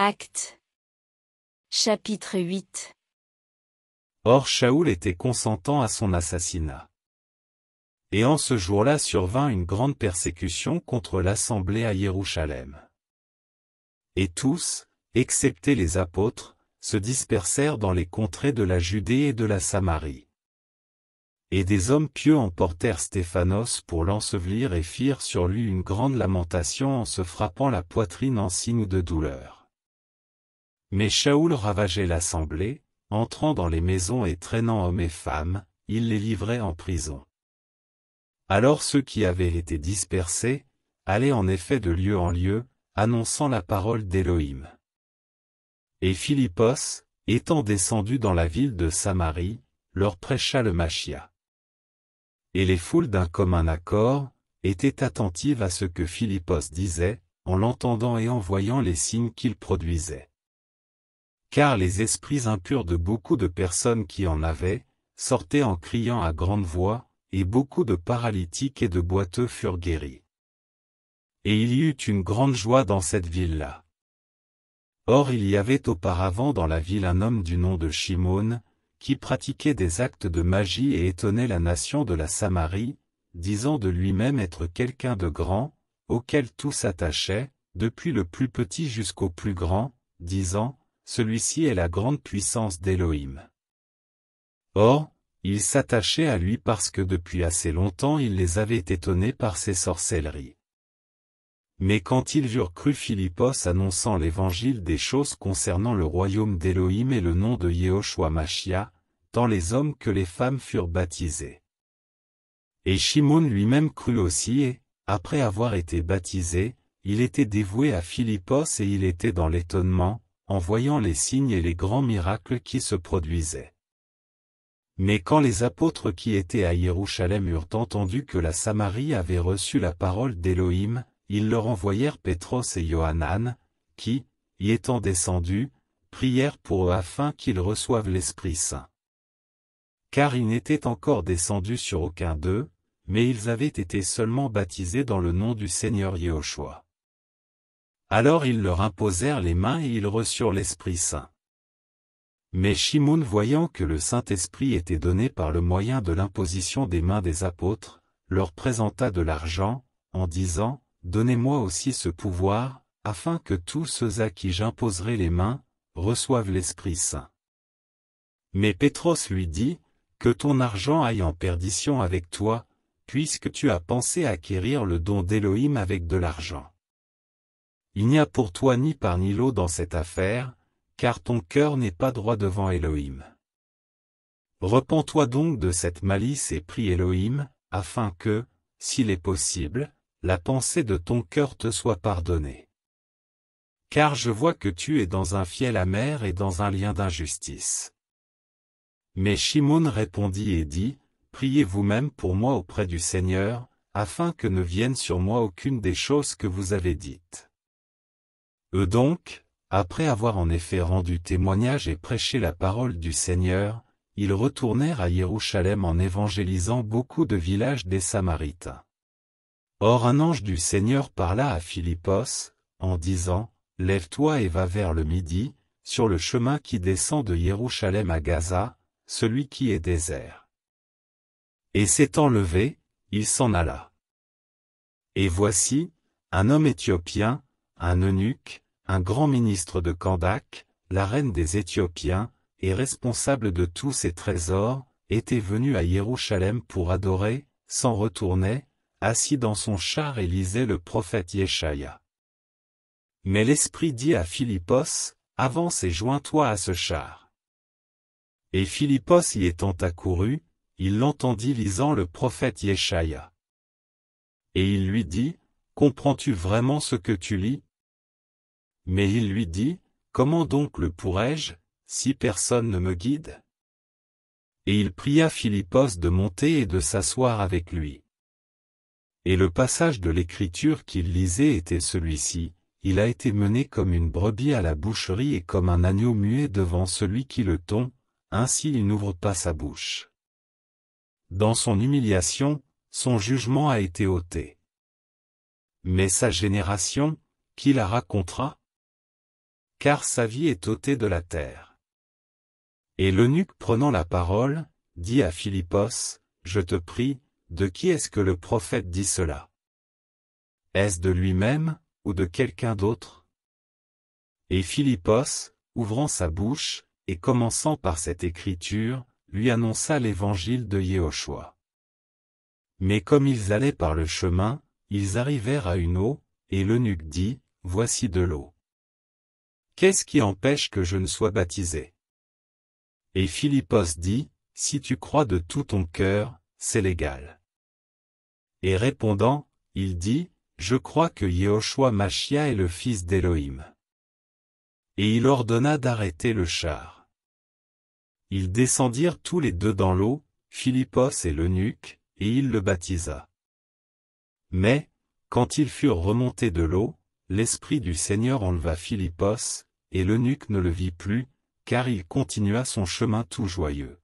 Acte. Chapitre 8 Or Shaoul était consentant à son assassinat. Et en ce jour-là survint une grande persécution contre l'assemblée à Jérusalem. Et tous, excepté les apôtres, se dispersèrent dans les contrées de la Judée et de la Samarie. Et des hommes pieux emportèrent Stéphanos pour l'ensevelir et firent sur lui une grande lamentation en se frappant la poitrine en signe de douleur. Mais Shaoul ravageait l'assemblée, entrant dans les maisons et traînant hommes et femmes, il les livrait en prison. Alors ceux qui avaient été dispersés, allaient en effet de lieu en lieu, annonçant la parole d'Élohim. Et Philippos, étant descendu dans la ville de Samarie, leur prêcha le Machia. Et les foules d'un commun accord, étaient attentives à ce que Philippos disait, en l'entendant et en voyant les signes qu'il produisait car les esprits impurs de beaucoup de personnes qui en avaient, sortaient en criant à grande voix, et beaucoup de paralytiques et de boiteux furent guéris. Et il y eut une grande joie dans cette ville-là. Or il y avait auparavant dans la ville un homme du nom de Shimon, qui pratiquait des actes de magie et étonnait la nation de la Samarie, disant de lui-même être quelqu'un de grand, auquel tout s'attachait, depuis le plus petit jusqu'au plus grand, disant, celui-ci est la grande puissance d'Élohim. Or, ils s'attachaient à lui parce que depuis assez longtemps il les avait étonnés par ses sorcelleries. Mais quand ils eurent cru Philippos annonçant l'évangile des choses concernant le royaume d'Élohim et le nom de Yehoshua Machia, tant les hommes que les femmes furent baptisés. Et Shimon lui-même crut aussi et, après avoir été baptisé, il était dévoué à Philippos et il était dans l'étonnement, en voyant les signes et les grands miracles qui se produisaient. Mais quand les apôtres qui étaient à Jérusalem eurent entendu que la Samarie avait reçu la parole d'Élohim, ils leur envoyèrent Pétros et Yohanan, qui, y étant descendus, prièrent pour eux afin qu'ils reçoivent l'Esprit Saint. Car ils n'étaient encore descendus sur aucun d'eux, mais ils avaient été seulement baptisés dans le nom du Seigneur Yahushua. Alors ils leur imposèrent les mains et ils reçurent l'Esprit Saint. Mais Shimon voyant que le Saint-Esprit était donné par le moyen de l'imposition des mains des apôtres, leur présenta de l'argent, en disant, Donnez-moi aussi ce pouvoir, afin que tous ceux à qui j'imposerai les mains, reçoivent l'Esprit Saint. Mais Pétros lui dit, Que ton argent aille en perdition avec toi, puisque tu as pensé acquérir le don d'Élohim avec de l'argent. Il n'y a pour toi ni par ni l'eau dans cette affaire, car ton cœur n'est pas droit devant Elohim. repends toi donc de cette malice et prie Elohim, afin que, s'il est possible, la pensée de ton cœur te soit pardonnée. Car je vois que tu es dans un fiel amer et dans un lien d'injustice. Mais Shimon répondit et dit, Priez vous-même pour moi auprès du Seigneur, afin que ne vienne sur moi aucune des choses que vous avez dites. Eux donc, après avoir en effet rendu témoignage et prêché la parole du Seigneur, ils retournèrent à Jérusalem en évangélisant beaucoup de villages des Samaritains. Or un ange du Seigneur parla à Philippos, en disant, « Lève-toi et va vers le midi, sur le chemin qui descend de Jérusalem à Gaza, celui qui est désert. » Et s'étant levé, il s'en alla. Et voici, un homme éthiopien, un eunuque, un grand ministre de Kandak, la reine des Éthiopiens, et responsable de tous ses trésors, était venu à Jérusalem pour adorer, s'en retournait, assis dans son char et lisait le prophète Yeshaya. Mais l'Esprit dit à Philippos, avance et joins-toi à ce char. Et Philippos y étant accouru, il l'entendit lisant le prophète Yeshaya. Et il lui dit, Comprends-tu vraiment ce que tu lis mais il lui dit, Comment donc le pourrais-je, si personne ne me guide Et il pria Philippos de monter et de s'asseoir avec lui. Et le passage de l'écriture qu'il lisait était celui-ci, il a été mené comme une brebis à la boucherie et comme un agneau muet devant celui qui le tond, ainsi il n'ouvre pas sa bouche. Dans son humiliation, son jugement a été ôté. Mais sa génération, qui la racontera car sa vie est ôtée de la terre. Et l'eunuque prenant la parole, dit à Philippos, Je te prie, de qui est-ce que le prophète dit cela Est-ce de lui-même, ou de quelqu'un d'autre Et Philippos, ouvrant sa bouche, et commençant par cette écriture, lui annonça l'évangile de Yéhoshua. Mais comme ils allaient par le chemin, ils arrivèrent à une eau, et l'eunuque dit, Voici de l'eau. Qu'est-ce qui empêche que je ne sois baptisé Et Philippos dit, Si tu crois de tout ton cœur, c'est légal. Et répondant, il dit, Je crois que Yehoshua Machia est le fils d'Élohim. Et il ordonna d'arrêter le char. Ils descendirent tous les deux dans l'eau, Philippos et l'eunuque, et il le baptisa. Mais, quand ils furent remontés de l'eau, l'Esprit du Seigneur enleva Philippos, et l'eunuque ne le vit plus, car il continua son chemin tout joyeux.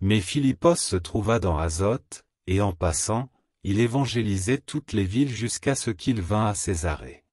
Mais Philippos se trouva dans Azote, et en passant, il évangélisait toutes les villes jusqu'à ce qu'il vînt à Césarée.